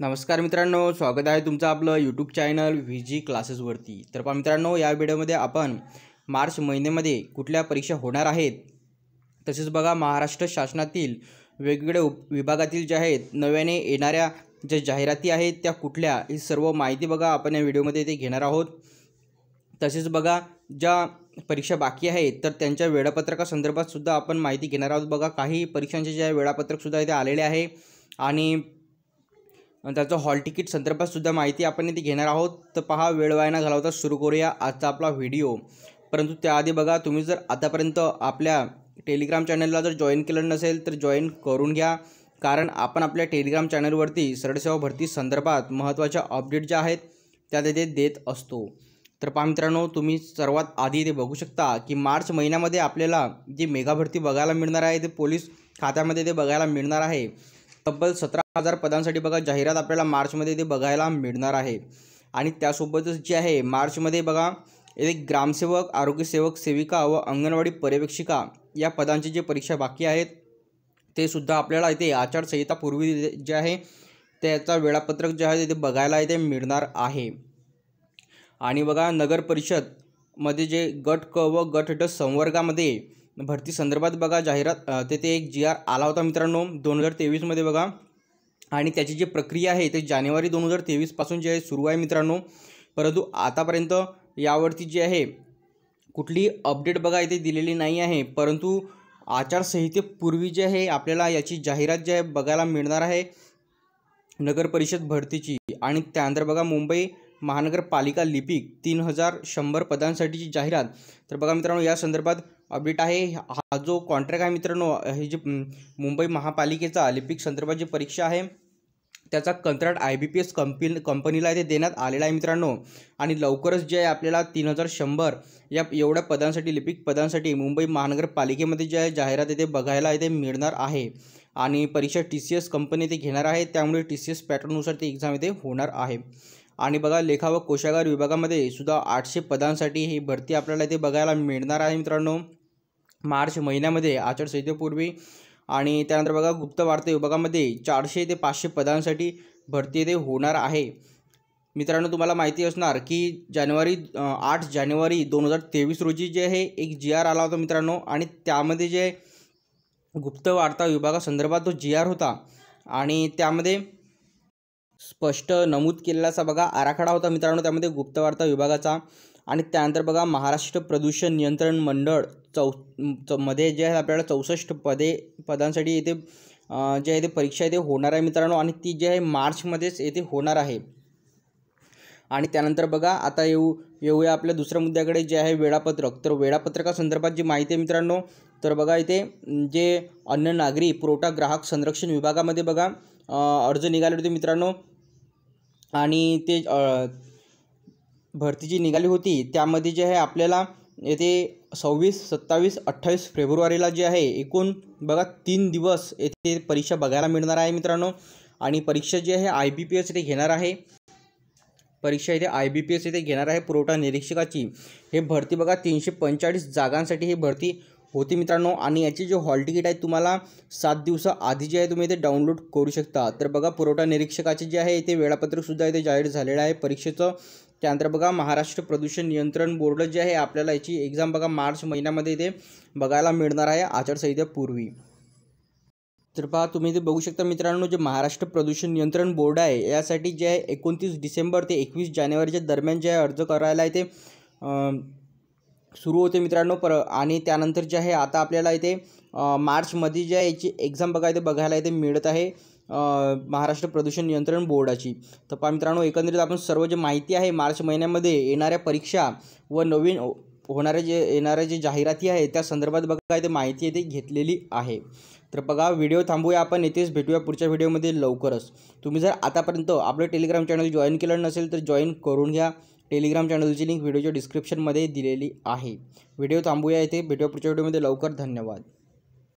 नमस्कार मित्रांनो स्वागत आहे तुमचं आपलं यूट्यूब चॅनल व्ही जी क्लासेसवरती तर पहा मित्रांनो या व्हिडिओमध्ये आपण मार्च महिन्यामध्ये कुठल्या परीक्षा होणार आहेत तसेच बघा महाराष्ट्र शासनातील वेगवेगळ्या उप विभागातील जे आहेत नव्याने येणाऱ्या ज्या जाहिराती आहेत त्या कुठल्या ही सर्व माहिती बघा आपण या व्हिडिओमध्ये ते घेणार आहोत तसेच बघा ज्या परीक्षा बाकी आहेत तर त्यांच्या वेळापत्रकासंदर्भातसुद्धा सुद्धा आपण माहिती घेणार आहोत बघा काही परीक्षांचे ज्या वेळापत्रकसुद्धा इथे आलेले आहे आणि त्याचं हॉल तिकीट संदर्भातसुद्धा माहिती आपण इथे घेणार आहोत तर पहा वेळ वाया घालवता सुरू करूया आजचा आपला व्हिडिओ परंतु त्याआधी बघा तुम्ही जर आतापर्यंत आपल्या टेलिग्राम चॅनलला जर जॉईन केलं नसेल तर जॉईन करून घ्या कारण आपण आपल्या टेलिग्राम चॅनलवरती सरळसेवा भरती संदर्भात महत्त्वाच्या अपडेट ज्या आहेत त्या तिथे देत असतो तर पहा मित्रांनो तुम्ही सर्वात आधी ते बघू शकता की मार्च महिन्यामध्ये आपल्याला जी मेगा भरती बघायला मिळणार आहे ते पोलीस खात्यामध्ये ते बघायला मिळणार आहे तब्बल सतरा हजार पदांसाठी बघा जाहिरात आपल्याला मार्चमध्ये ते बघायला मिळणार आहे आणि त्यासोबतच जे आहे मार्चमध्ये बघा येथे ग्रामसेवक आरोग्यसेवक सेविका व अंगणवाडी पर्यवेक्षिका या पदांची जे परीक्षा बाकी आहेत ते सुद्धा आपल्याला इथे आचारसंहितापूर्वी जे आहे त्याचा वेळापत्रक जे आहे ते बघायला इथे मिळणार आहे आणि बघा नगर परिषदमध्ये जे गट क व गट ड संवर्गामध्ये भरती संदर्भात बघा जाहिरात तेथे एक जी आर आला होता मित्रांनो दोन हजार तेवीसमध्ये बघा आणि त्याची जी प्रक्रिया आहे ते जानेवारी दोन हजार तेवीसपासून जे आहे सुरू आहे मित्रांनो परंतु आतापर्यंत यावरती जी आहे कुठली अपडेट बघा इथे दिलेली नाही आहे परंतु आचारसंहितेपूर्वी जे आहे आपल्याला याची जाहिरात जी आहे बघायला मिळणार आहे नगरपरिषद भरतीची आणि त्यानंतर बघा मुंबई महानगरपालिका लिपिक तीन हजार शंभर पदांसाठीची जाहिरात तर बघा मित्रांनो या संदर्भात अपडेट आहे हा जो कॉन्ट्रॅक्ट आहे मित्रांनो हे जे मुंबई महापालिकेचा ऑलिम्पिक संदर्भात जी परीक्षा आहे त्याचा कंत्राट I B P S company कंपनीला इथे देण्यात आलेला आहे मित्रांनो आणि लवकरच जे आहे आपल्याला तीन हजार शंभर या एवढ्या पदांसाठी लिपिक पदांसाठी मुंबई महानगरपालिकेमध्ये जे आहे जाहिरात इथे बघायला इथे मिळणार आहे आणि परीक्षा टी सी एस कंपनी ते घेणार आहे त्यामुळे टी सी एस पॅटर्ननुसार ते एक्झाम इथे होणार आहे आणि बघा लेखा व कोशागार विभागामध्ये सुद्धा आठशे पदांसाठी ही भरती आपल्याला इथे बघायला मिळणार आहे मित्रांनो मार्च महिन्यामध्ये आचारसंहितेपूर्वी आणि त्यानंतर बघा गुप्त वार्ता विभागामध्ये चारशे ते पाचशे पदांसाठी भरती येथे होणार आहे मित्रांनो तुम्हाला माहिती असणार की जानेवारी आठ जानेवारी दोन हजार तेवीस रोजी जे आहे एक जी आर आला होता मित्रांनो आणि त्यामध्ये जे गुप्त वार्ता विभागासंदर्भात तो जी आर होता आणि त्यामध्ये स्पष्ट नमूद केलेलाचा बघा आराखडा होता मित्रांनो त्यामध्ये गुप्तवार्ता विभागाचा आणि त्यानंतर बघा महाराष्ट्र प्रदूषण नियंत्रण मंडळ चौ च मध्ये जे आहे आपल्याला चौसष्ट पदे पदांसाठी येथे जे आहे ते परीक्षा येथे होणार आहे मित्रांनो आणि ती जी आहे मार्चमध्येच येथे होणार आहे आणि त्यानंतर बघा आता येऊ येऊया आपल्या दुसऱ्या मुद्द्याकडे जे आहे वेळापत्रक तर वेळापत्रकासंदर्भात जी माहिती आहे मित्रांनो तर बघा इथे जे अन्न नागरी पुरवठा ग्राहक संरक्षण विभागामध्ये बघा अर्ज निघाले होते मित्रांनो आणि ते भरती जी निघाली होती त्यामध्ये जे आहे आपल्याला येथे सव्वीस सत्तावीस अठ्ठावीस फेब्रुवारीला जे आहे एकूण बघा तीन दिवस येथे परीक्षा बघायला मिळणार आहे मित्रांनो आणि परीक्षा जी आहे आय बी पी एस इथे घेणार आहे परीक्षा इथे आय बी पी एस इथे घेणार आहे पुरवठा निरीक्षकाची हे भरती बघा तीनशे पंचेचाळीस जागांसाठी ही भरती होती मित्रांनो आणि याची जे हॉल तिकीट आहे तुम्हाला सात दिवसाआधी जे आहे तुम्ही ते डाउनलोड करू शकता तर बघा पुरवठा निरीक्षकाचे जे आहे इथे वेळापत्रकसुद्धा इथे जाहीर झालेलं आहे परीक्षेचं त्यानंतर बघा महाराष्ट्र प्रदूषण नियंत्रण बोर्ड जे आहे आपल्याला याची एक्झाम बघा मार्च महिन्यामध्ये इथे बघायला मिळणार आहे आचारसंहितेपूर्वी तर पहा तुम्ही ते बघू शकता मित्रांनो जे महाराष्ट्र प्रदूषण नियंत्रण बोर्ड आहे यासाठी जे आहे एकोणतीस डिसेंबर ते एकवीस जानेवारीच्या दरम्यान जे आहे अर्ज करायला आहे ते सुरू होते मित्रांनो पर आणि त्यानंतर जे आहे आता आपल्याला इथे मार्चमध्ये जे आहे याची एक्झाम बघा इथे बघायला इथे मिळत आहे महाराष्ट्र प्रदूषण नियंत्रण बोर्डाची तर पहा मित्रांनो एकंदरीत आपण सर्व जे माहिती आहे मार्च महिन्यामध्ये येणाऱ्या परीक्षा व नवीन हो- होणारे जे येणाऱ्या जे जाहिराती आहे त्या संदर्भात बघा इथे माहिती इथे घेतलेली आहे तर बघा व्हिडिओ थांबूया आपण येथेच भेटूया पुढच्या व्हिडिओमध्ये लवकरच तुम्ही जर आतापर्यंत आपलं टेलिग्राम चॅनल जॉईन केलं नसेल तर जॉईन करून घ्या टेलिग्राम चॅनलची लिंक व्हिडिओच्या डिस्क्रिप्शनमध्ये दिलेली आहे व्हिडिओ थांबूया येथे भेटूया पुढच्या व्हिडिओमध्ये लवकर धन्यवाद